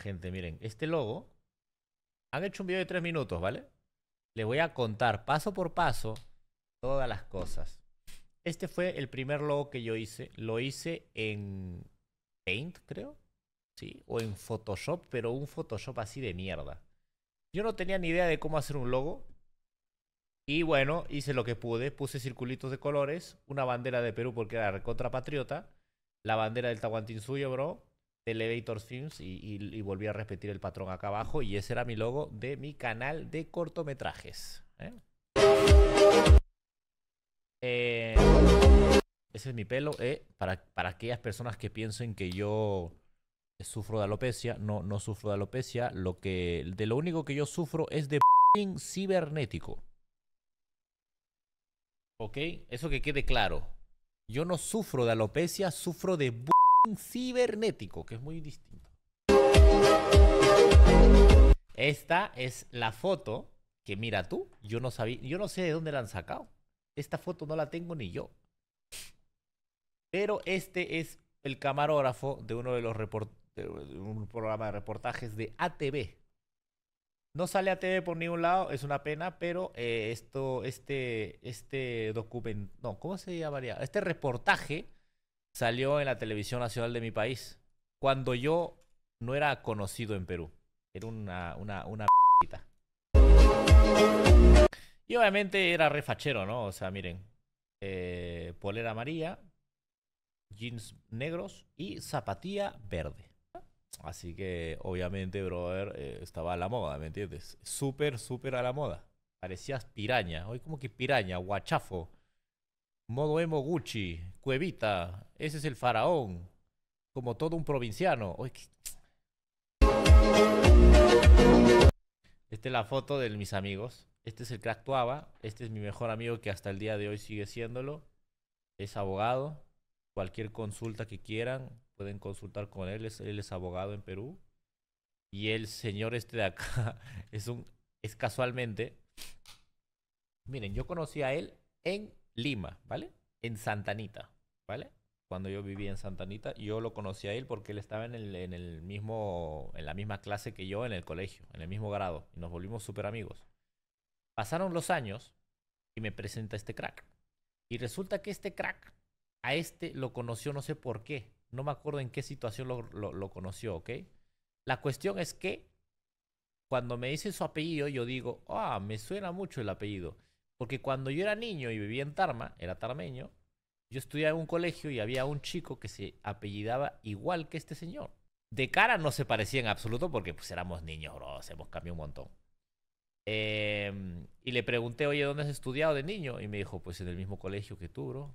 gente, miren, este logo, han hecho un video de tres minutos, ¿vale? Les voy a contar paso por paso todas las cosas. Este fue el primer logo que yo hice. Lo hice en Paint, creo. Sí, o en Photoshop, pero un Photoshop así de mierda. Yo no tenía ni idea de cómo hacer un logo. Y bueno, hice lo que pude. Puse circulitos de colores, una bandera de Perú porque era Patriota, la bandera del Tahuantinsuyo, bro, Elevator Films y, volví a repetir el patrón acá abajo y ese era mi logo de mi canal de cortometrajes. ¿eh? Eh, ese es mi pelo. ¿eh? para, aquellas personas que piensen que yo sufro de alopecia, no, no sufro de alopecia. Lo que, de lo único que yo sufro es de cibernético. ¿Ok? Eso que quede claro. Yo no sufro de alopecia, sufro de cibernético, que es muy distinto. Esta es la foto que mira tú, yo no sabía, yo no sé de dónde la han sacado. Esta foto no la tengo ni yo. Pero este es el camarógrafo de uno de los reportes, de un programa de reportajes de ATV. No sale ATV por ningún lado, es una pena, pero eh, esto, este, este documento, no, ¿cómo se llamaría? Este reportaje salió en la televisión nacional de mi país, cuando yo no era conocido en Perú. Era una, una, una Y obviamente era refachero, ¿no? O sea, miren, eh, polera amarilla, jeans negros y zapatilla verde. Así que, obviamente, brother, eh, estaba a la moda, ¿me entiendes? Súper, súper a la moda. Parecías piraña. Hoy como que piraña, guachafo. Modo Emo Gucci, Cuevita, ese es el faraón, como todo un provinciano. Esta es la foto de mis amigos. Este es el que actuaba. Este es mi mejor amigo que hasta el día de hoy sigue siéndolo. Es abogado. Cualquier consulta que quieran, pueden consultar con él. él es abogado en Perú. Y el señor este de acá es un. Es casualmente. Miren, yo conocí a él en Lima, ¿vale? En Santanita, ¿vale? Cuando yo vivía en Santanita, yo lo conocí a él porque él estaba en, el, en, el mismo, en la misma clase que yo en el colegio, en el mismo grado, y nos volvimos súper amigos. Pasaron los años y me presenta este crack. Y resulta que este crack a este lo conoció no sé por qué. No me acuerdo en qué situación lo, conoció, ¿ok? La cuestión es que cuando me dice su apellido, yo digo, ah, me suena mucho el apellido. Porque cuando yo era niño y vivía en Tarma, era tarmeño, yo estudiaba en un colegio y había un chico que se apellidaba igual que este señor. De cara no se parecía en absoluto porque pues éramos niños, bro, hemos cambiado un montón. Em, y le pregunté, oye, ¿dónde has estudiado de niño? Y me dijo, pues en el mismo colegio que tú, bro.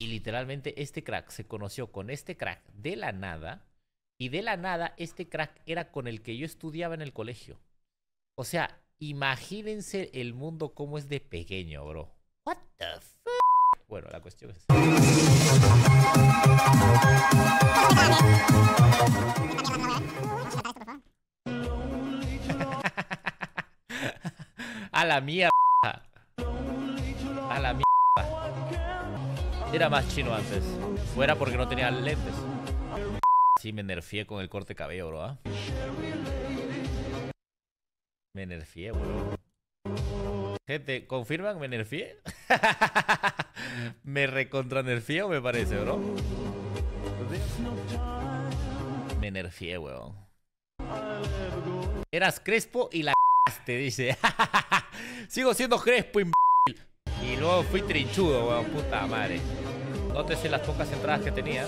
Y literalmente este crack se conoció con este crack de la nada. Y de la nada este crack era con el que yo estudiaba en el colegio. O sea, Imagínense el mundo como es de pequeño, bro. What the fuck? Bueno, la cuestión es. A la mierda. A la mierda. Era más chino antes. Fuera porque no tenía lentes. Sí, me nerfié con el corte cabello, bro. ¿ah? Me nerfié, weón Gente, ¿confirman? ¿Me nerfié? ¿Me recontra nerfié me parece, bro? Me nerfié, weón. Eras crespo y la te dice. Sigo siendo crespo, Y luego fui trinchudo, weón, puta madre. Nótese las pocas entradas que tenía.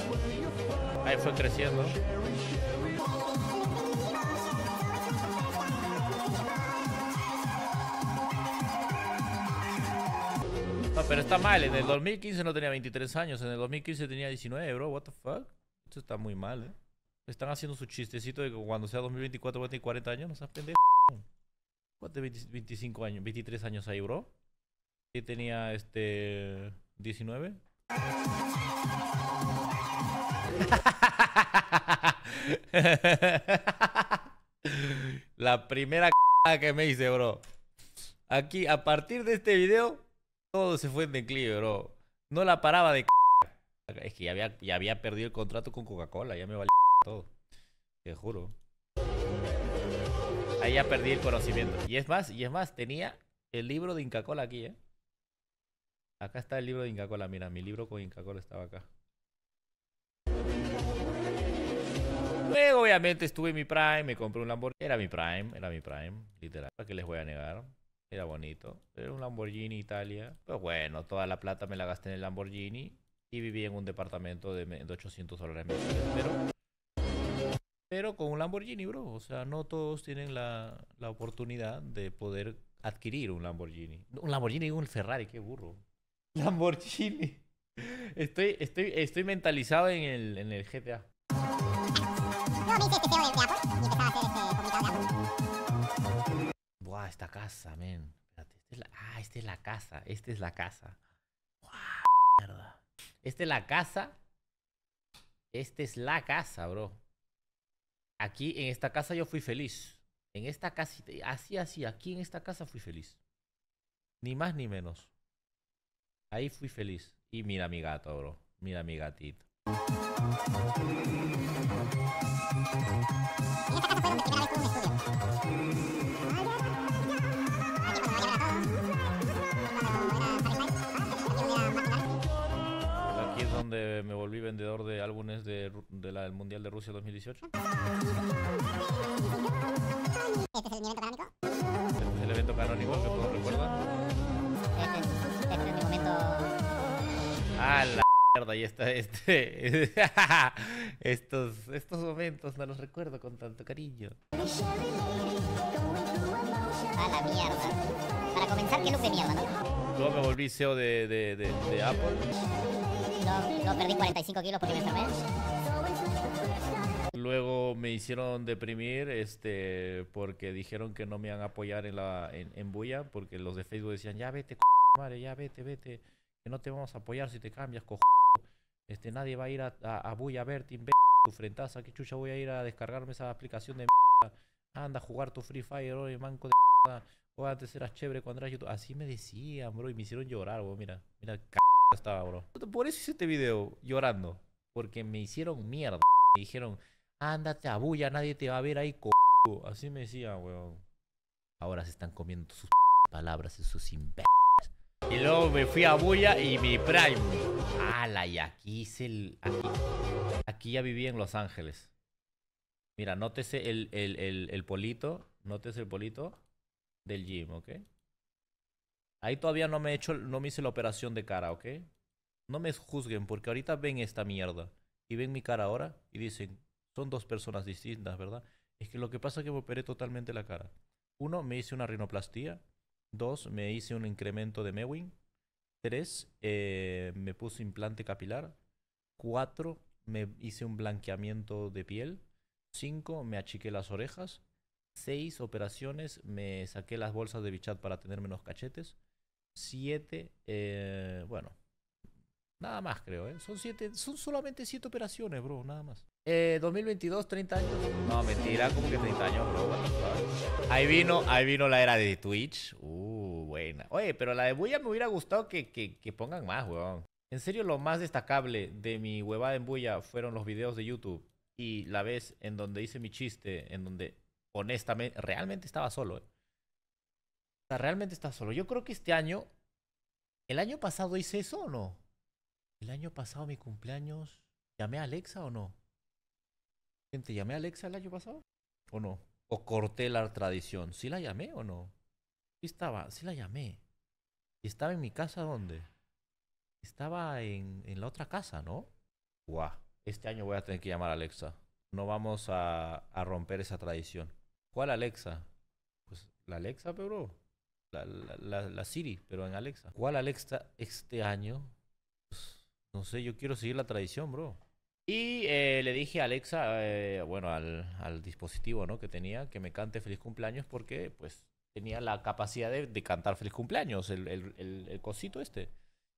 Ahí fue creciendo. pero está mal. En el 2015 no tenía 23 años. En el 2015 tenía 19, bro. What the fuck? Esto está muy mal, eh. Están haciendo su chistecito de que cuando sea 2024 va a tener 40 años. No seas pendejo. ¿Cuántos 25 años? 23 años ahí, bro. Y tenía este. 19. La primera c que me hice, bro. Aquí, a partir de este video, todo se fue en declive, bro. No la paraba de c... Es que ya había, perdido el contrato con Coca-Cola, ya me valía todo. Te juro. Ahí ya perdí el conocimiento. Y es más, y es más, tenía el libro de Inca Cola aquí, ¿eh? Acá está el libro de Inca Cola, mira, mi libro con Inca Cola estaba acá. Luego, obviamente, estuve en mi Prime, me compré un Lamborghini. Era mi Prime, era mi Prime, literal. que qué les voy a negar? Era bonito. Era un Lamborghini Italia. Pero bueno, toda la plata me la gasté en el Lamborghini y viví en un departamento de, 800 dólares Pero, pero con un Lamborghini, bro. O sea, no todos tienen la, oportunidad de poder adquirir un Lamborghini. Un Lamborghini y un Ferrari, qué burro. Lamborghini. Estoy, estoy, estoy mentalizado en el, en el GTA. Este, no, esta casa, amén. esta es la, ah, esta es la casa, esta es la casa. Esta es la casa. Esta es la casa, bro. Aquí en esta casa yo fui feliz. En esta casa, así, así, aquí en esta casa fui feliz. Ni más ni menos. Ahí fui feliz. Y mira mi gato, bro. Mira mi gatito. de la del Mundial de Rusia 2018. Este es el evento canónico. Este el evento canónico que todos recuerdan. Este, es, este es momento. Ah, la mierda, y está este. estos, estos momentos no los recuerdo con tanto cariño. A la mierda. Para comenzar, qué luz de mierda, ¿no? Luego me volví CEO de, de, Apple. No No perdí 45 kilos porque me enfermé luego me hicieron deprimir este, porque dijeron que no me iban a apoyar en, la, en, porque los de Facebook decían, ya vete, madre, ya vete, vete, que no te vamos a apoyar si te cambias, cojo. Este, nadie va a ir a, a, a Buya a verte, tu frentaza, ¿Qué chucha voy a ir a descargarme esa aplicación de mierda. Anda a jugar tu Free Fire, hoy manco de mierda. O antes eras chévere cuando eras YouTube. Así me decían, bro, y me hicieron llorar, bro. Mira, mira, c estaba, bro. Por eso hice este video, llorando. Porque me hicieron mierda. Me dijeron, ándate a bulla, nadie te va a ver ahí, co Así me decía, weón. Ahora se están comiendo sus palabras, sus imbéciles. Y luego me fui a Bulla y mi Prime. ¡Hala! Y aquí hice el. Aquí, ya viví en Los Ángeles. Mira, nótese el, el, el, el polito. Nótese el polito del gym, ¿ok? Ahí todavía no me he hecho, no me hice la operación de cara, ¿ok? No me juzguen, porque ahorita ven esta mierda. Y ven mi cara ahora y dicen, son dos personas distintas, ¿verdad? Es que lo que pasa es que me operé totalmente la cara. Uno, me hice una rinoplastía. Dos, me hice un incremento de Mewing. Tres, eh, me puse implante capilar. Cuatro, me hice un blanqueamiento de piel. Cinco, me achiqué las orejas. Seis operaciones, me saqué las bolsas de bichat para tener menos cachetes. Siete, eh, bueno, nada más creo, ¿eh? Son siete, son solamente siete operaciones, bro, nada más. Eh, 2022, 30 años. No, mentira, como que 30 años, Ahí vino, ahí vino la era de Twitch. Uh, buena. Oye, pero la de bulla me hubiera gustado que, pongan más, weón. En serio, lo más destacable de mi huevada en Buya fueron los videos de YouTube y la vez en donde hice mi chiste, en donde honestamente, realmente estaba solo. Eh. O sea, realmente estaba solo. Yo creo que este año, ¿el año pasado hice eso o no? ¿El año pasado mi cumpleaños llamé a Alexa o no? llamé a Alexa el año pasado? ¿O no? ¿O corté la tradición? ¿Sí la llamé o no? Sí estaba, la llamé. ¿Y estaba en mi casa dónde? Estaba en, la otra casa, ¿no? Guau, este año voy a tener que llamar a Alexa. No vamos a, romper esa tradición. ¿Cuál Alexa? Pues la Alexa, pero... La, la, Siri, pero en Alexa. ¿Cuál Alexa este año? Pues, no sé, yo quiero seguir la tradición, bro. Y eh, le dije a Alexa, eh, bueno, al, al, dispositivo ¿no? que tenía, que me cante feliz cumpleaños porque pues tenía la capacidad de, de cantar feliz cumpleaños, el, el, el, cosito este.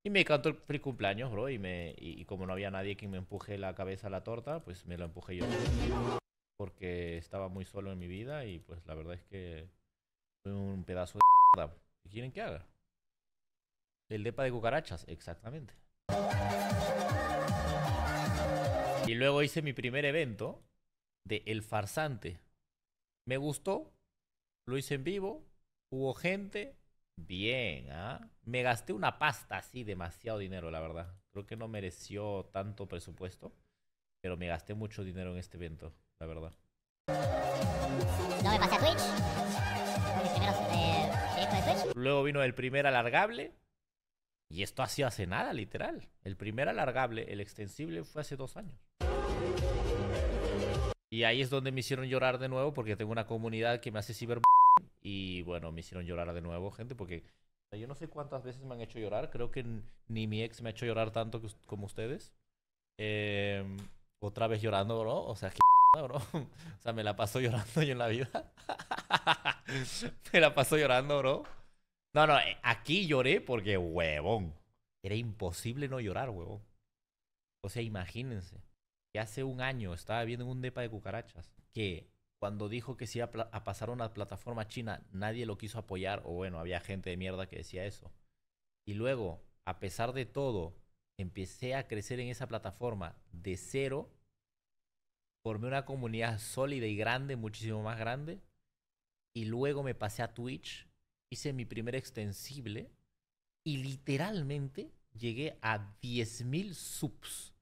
Y me cantó el feliz cumpleaños, bro, y, me, y, como no había nadie que me empuje la cabeza a la torta, pues me lo empujé yo. Porque estaba muy solo en mi vida y pues la verdad es que soy un pedazo de ¿Qué quieren que haga? El depa de cucarachas, exactamente. Y luego hice mi primer evento de El Farsante. Me gustó, lo hice en vivo, hubo gente, bien, ¿ah? Me gasté una pasta así, demasiado dinero, la verdad. Creo que no mereció tanto presupuesto, pero me gasté mucho dinero en este evento, la verdad. No me eh, Luego vino el primer alargable y esto ha sido hace nada, literal. El primer alargable, el extensible, fue hace dos años. Y ahí es donde me hicieron llorar de nuevo porque tengo una comunidad que me hace ciber... Y bueno, me hicieron llorar de nuevo, gente, porque yo no sé cuántas veces me han hecho llorar. Creo que ni mi ex me ha hecho llorar tanto como ustedes. Em, otra vez llorando, bro. O sea, qué... bro. O sea, me la paso llorando yo en la vida. me la paso llorando, bro. No, no, eh, aquí lloré porque, huevón, era imposible no llorar, huevón. O sea, imagínense, que hace un año estaba viendo un depa de cucarachas que cuando dijo que se iba a, pasar a una plataforma china, nadie lo quiso apoyar, o bueno, había gente de mierda que decía eso. Y luego, a pesar de todo, empecé a crecer en esa plataforma de cero, formé una comunidad sólida y grande, muchísimo más grande, y luego me pasé a Twitch hice mi primer extensible y literalmente llegué a 10.000 subs.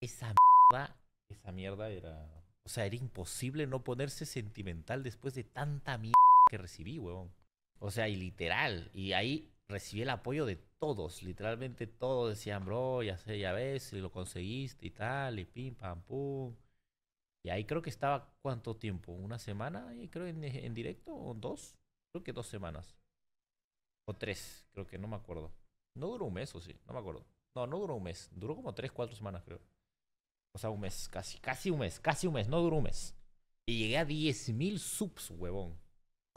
Esa mierda, esa mierda era... O sea, era imposible no ponerse sentimental después de tanta mierda que recibí, huevón. O sea, y literal. Y ahí recibí el apoyo de todos, literalmente todos decían, bro, ya sé, ya ves, lo conseguiste y tal, y pim, pam, pum. Y ahí creo que estaba, ¿cuánto tiempo? ¿Una semana? Y creo en, en directo, o dos creo que dos semanas. O tres, creo que no me acuerdo. No duró un mes o sí, no me acuerdo. No, no duró un mes, duró como tres, cuatro semanas creo. O sea, un mes, casi, casi un mes, casi un mes, no duró un mes. Y llegué a 10.000 subs, huevón.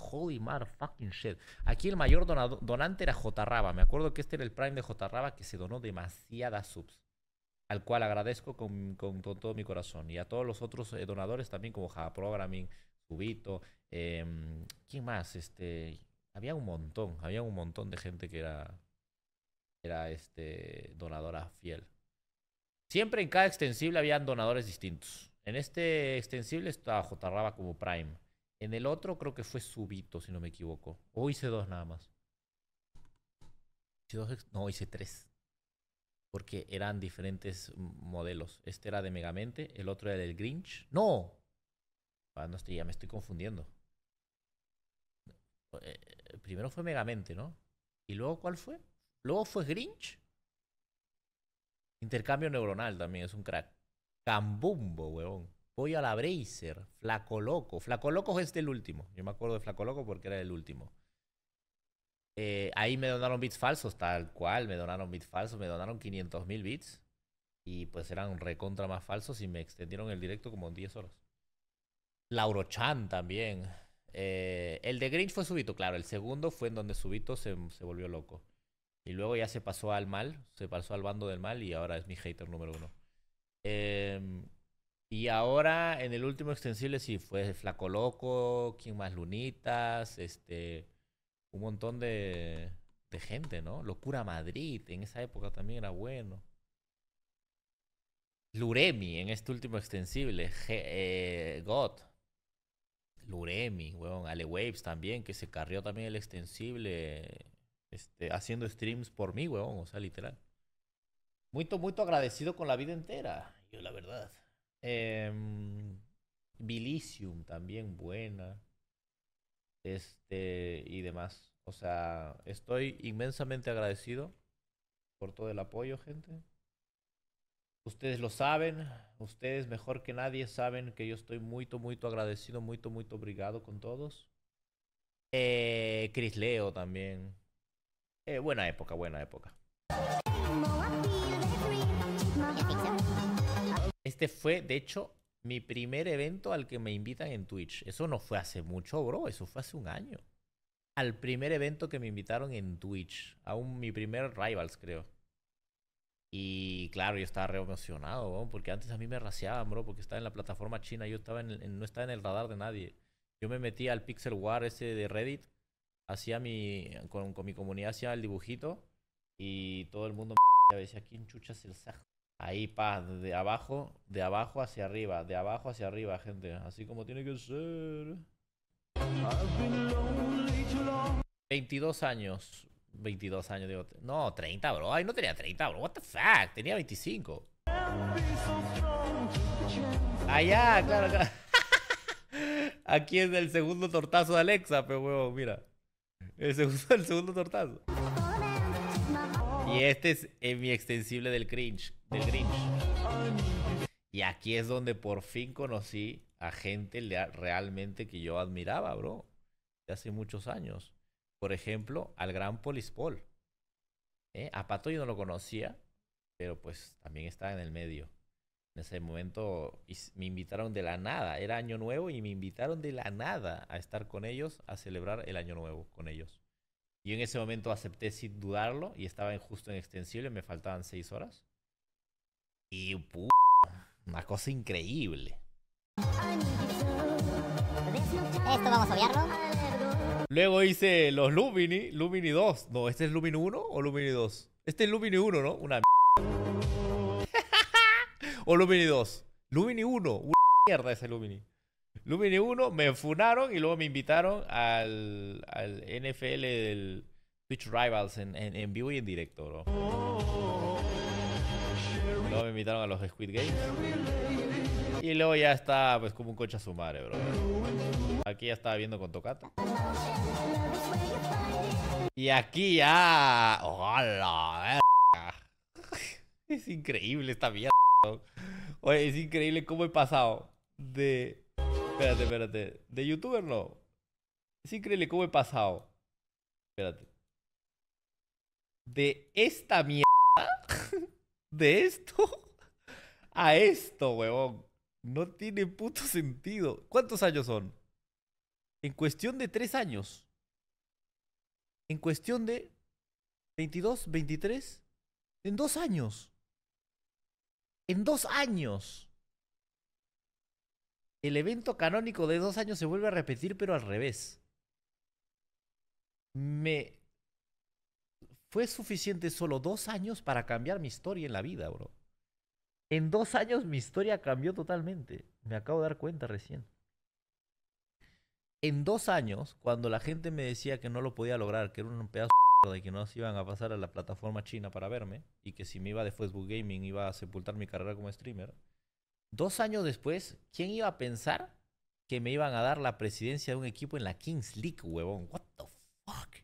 Holy fucking shit. Aquí el mayor donante era J. Me acuerdo que este era el prime de J. que se donó demasiadas subs. Al cual agradezco con, con, todo mi corazón. Y a todos los otros eh, donadores también, como Java Programming, Subito. Em, ¿quién más? Este, había un montón, había un montón de gente que era, era este, donadora fiel. Siempre en cada extensible habían donadores distintos. En este extensible estaba Jotarraba como Prime. En el otro creo que fue Subito, si no me equivoco. O hice dos nada más. dos, no, hice tres. Porque eran diferentes modelos. Este era de Megamente, el otro era del Grinch. No, no estoy, ya me estoy confundiendo. Eh, eh, primero fue Megamente, ¿no? ¿Y luego cuál fue? Luego fue Grinch. Intercambio neuronal también, es un crack. Cambumbo, huevón. Voy a la Bracer. Flaco Loco. Flaco Loco es el último. Yo me acuerdo de Flaco Loco porque era el último. Eh, ahí me donaron bits falsos, tal cual. Me donaron bits falsos, me donaron 500.000 bits. Y pues eran recontra más falsos y me extendieron el directo como en 10 horas. Lauro Chan también. Eh, el de Grinch fue Subito, claro. El segundo fue en donde Subito se, volvió loco. Y luego ya se pasó al mal, se pasó al bando del mal y ahora es mi hater número uno. Em, y ahora en el último extensible sí, fue Flaco Loco, ¿quién más? Lunitas, este, un montón de, gente, ¿no? Locura Madrid, en esa época también era bueno. Luremi en este último extensible, eh, God. Luremi, weón, Ale Waves también, que se carrió también el extensible este, haciendo streams por mí, weón, o sea, literal. Muy, muy agradecido con la vida entera, yo la verdad. Eh, em, Bilicium también buena. Este, y demás. O sea, estoy inmensamente agradecido por todo el apoyo, gente. Ustedes lo saben, ustedes mejor que nadie saben que yo estoy muy, muy agradecido, muy, muy obrigado con todos. Eh, Chris Leo también. Eh, buena época, buena época. Este fue, de hecho, mi primer evento al que me invitan en Twitch. Eso no fue hace mucho, bro, eso fue hace un año. Al primer evento que me invitaron en Twitch, a mi primer Rivals, creo. Y claro, yo estaba re emocionado, porque antes a mí me raciaban, bro, porque estaba en la plataforma china, yo estaba en, no estaba en el radar de nadie. Yo me metía al Pixel War ese de Reddit, hacía mi, con, mi comunidad hacía el dibujito y todo el mundo me decía, ¿quién chuchas el saco Ahí, pa, de abajo, de abajo hacia arriba, de abajo hacia arriba, gente. Así como tiene que ser. 22 años, 22 años, digo, no, 30, bro. Ay, no tenía 30, bro. What the fuck, tenía 25. Allá, claro, claro. Aquí es el segundo tortazo de Alexa, pero huevo, mira. El segundo, tortazo. Y este es en eh, mi extensible del cringe, del cringe. Y aquí es donde por fin conocí a gente realmente que yo admiraba, bro. De hace muchos años por ejemplo, al gran Polispol. ¿eh? A Pato yo no lo conocía, pero pues también estaba en el medio. En ese momento me invitaron de la nada, era año nuevo y me invitaron de la nada a estar con ellos, a celebrar el año nuevo con ellos. Y en ese momento acepté sin dudarlo y estaba en justo en extensible, me faltaban seis horas. Y una cosa increíble. Esto vamos a obviarlo. Luego hice los Lumini, Lumini 2. No, ¿este es Lumini 1 o Lumini 2? Este es Lumini 1, ¿no? Una o Lumini 2. Lumini 1, una mierda ese Lumini. Lumini 1, me funaron y luego me invitaron al, al NFL del Twitch Rivals en, en vivo y en directo, bro. Luego me invitaron a los Squid Games. Y luego ya está, pues, como un coche a su madre, bro. Aquí ya estaba viendo con Tocata. Y aquí ya... ¡Hola! Es increíble esta mierda. Oye, es increíble cómo he pasado de... Espérate, espérate. De youtuber no. Es increíble cómo he pasado. Espérate. De esta mierda. De esto. A esto, huevón. No tiene puto sentido. ¿Cuántos años son? en cuestión de tres años, en cuestión de 22, 23, en dos años, en dos años, el evento canónico de dos años se vuelve a repetir, pero al revés. Me fue suficiente solo dos años para cambiar mi historia en la vida, bro. En dos años mi historia cambió totalmente. Me acabo de dar cuenta recién en dos años, cuando la gente me decía que no lo podía lograr, que era un pedazo de que no se iban a pasar a la plataforma china para verme y que si me iba de Facebook Gaming iba a sepultar mi carrera como streamer, dos años después, ¿quién iba a pensar que me iban a dar la presidencia de un equipo en la Kings League, huevón? What the fuck?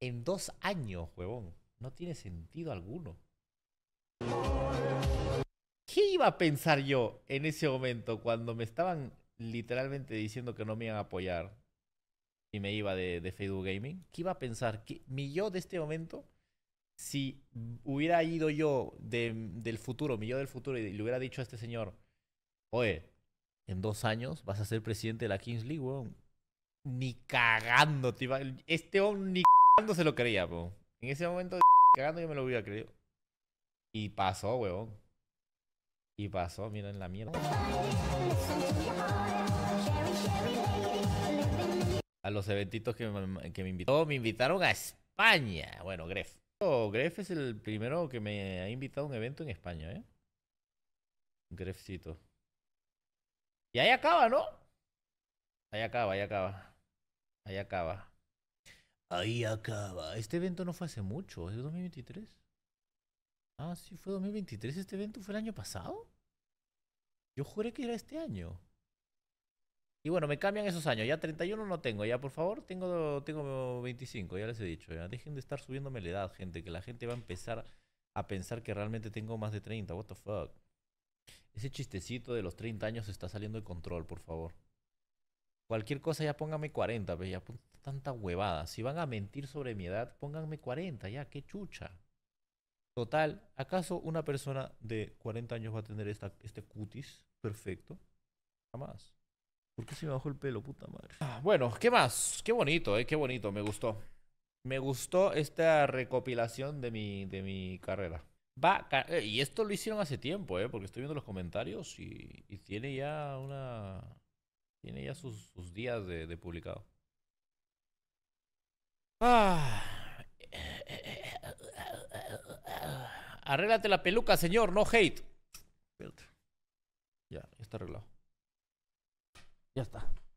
En dos años, huevón. No tiene sentido alguno. ¿Qué iba a pensar yo en ese momento cuando me estaban literalmente diciendo que no me iban a apoyar y me iba de, de Facebook Gaming, ¿qué iba a pensar? que mi yo de este momento, si hubiera ido yo del futuro, mi yo del futuro, y le hubiera dicho a este señor, oye, en dos años vas a ser presidente de la Kings League, weón. Ni cagando, te Este hombre ni cagando se lo creía, weón. En ese momento, cagando yo me lo hubiera creído. Y pasó, weón. Y pasó, miren la mierda. A los eventitos que me, invitó, me invitaron a España. Bueno, Gref. Oh, Gref es el primero que me ha invitado a un evento en España, ¿eh? Grefcito. Y ahí acaba, ¿no? Ahí acaba, ahí acaba. Ahí acaba. Ahí acaba. Este evento no fue hace mucho, es 2023. Ah, sí, fue 2023. ¿Este evento fue el año pasado? Yo juré que era este año. Y bueno, me cambian esos años. Ya 31 no tengo, ya por favor, tengo, tengo 25, ya les he dicho. Dejen de estar subiéndome la edad, gente, que la gente va a empezar a pensar que realmente tengo más de 30. What the fuck. Ese chistecito de los 30 años está saliendo de control, por favor. Cualquier cosa ya pónganme 40, pues ya tanta huevada. Si van a mentir sobre mi edad, pónganme 40, ya, qué chucha. Total, ¿acaso una persona de 40 años va a tener esta, este cutis perfecto? Jamás. ¿Por qué se me bajó el pelo, puta madre? Ah, bueno, ¿qué más? Qué bonito, ¿eh? Qué bonito, me gustó. Me gustó esta recopilación de mi, de mi carrera. Va, eh, y esto lo hicieron hace tiempo, ¿eh? Porque estoy viendo los comentarios y, tiene ya una... Tiene ya sus, días de, de publicado. Ah... Arréglate la peluca, señor, no hate. Ya, ya está arreglado. Ya está.